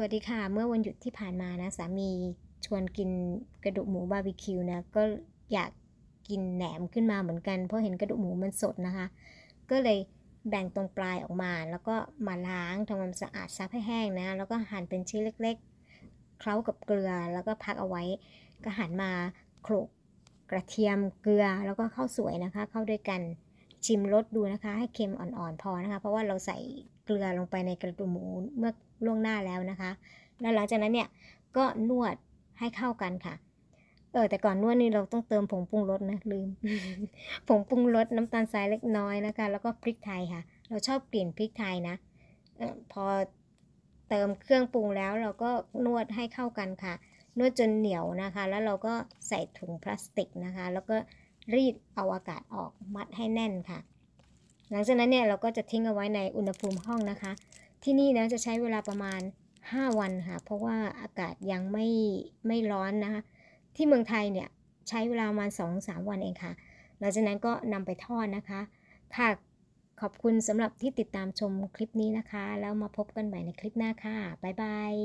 วัสดีค่ะ เมื่อวันหยุดที่ผ่านมานะ สามีชวนกินกระดูกหมูบาร์บีคิวนะ ก็อยากกินแหนมขึ้นมาเหมือนกันเพราะเห็นกระดูกหมูมันสดนะคะ ก็เลยแบ่งตรงปลายออกมา แล้วก็มาล้างทำความสะอาด ซับให้แห้งนะ แล้วก็หั่นเป็นชิ้นเล็กๆ เคล้ากับเกลือ แล้วก็พักเอาไว้ ก็หั่นมาโขลกกระเทียม เกลือ แล้วก็ข้าวสวยนะคะ เข้าด้วยกันชิมรสดูนะคะ ให้เค็มอ่อนๆพอนะคะ เพราะว่าเราใส่เกลือลงไปในกระดูกหมูเมื่อล่วงหน้าแล้วนะคะ แล้วหลังจากนั้นเนี่ยก็นวดให้เข้ากันค่ะ เออแต่ก่อนนวดนี่เราต้องเติมผงปรุงรสนะลืมผงปรุงรสน้ำตาลทรายเล็กน้อยนะคะ แล้วก็พริกไทยค่ะ เราชอบกลิ่นพริกไทยนะออพอเติมเครื่องปรุงแล้ว เราก็นวดให้เข้ากันค่ะ นวดจนเหนียวนะคะ แล้วเราก็ใส่ถุงพลาสติกนะคะ แล้วก็รีด เอาอากาศออกมัดให้แน่นค่ะ หลังจากนั้นเนี่ย เราก็จะทิ้งเอาไว้ในอุณหภูมิห้องนะคะ ที่นี่นะจะใช้เวลาประมาณ 5 วันค่ะ เพราะว่าอากาศยังไม่ไม่ร้อนนะคะ ที่เมืองไทยเนี่ยใช้เวลาประมาณ 2-3 วันเองค่ะ หลังจากนั้นก็นำไปทอดนะคะ ค่ะ ขอบคุณสำหรับที่ติดตามชมคลิปนี้นะคะ แล้วมาพบกันใหม่ในคลิปหน้าค่ะบ๊ายบาย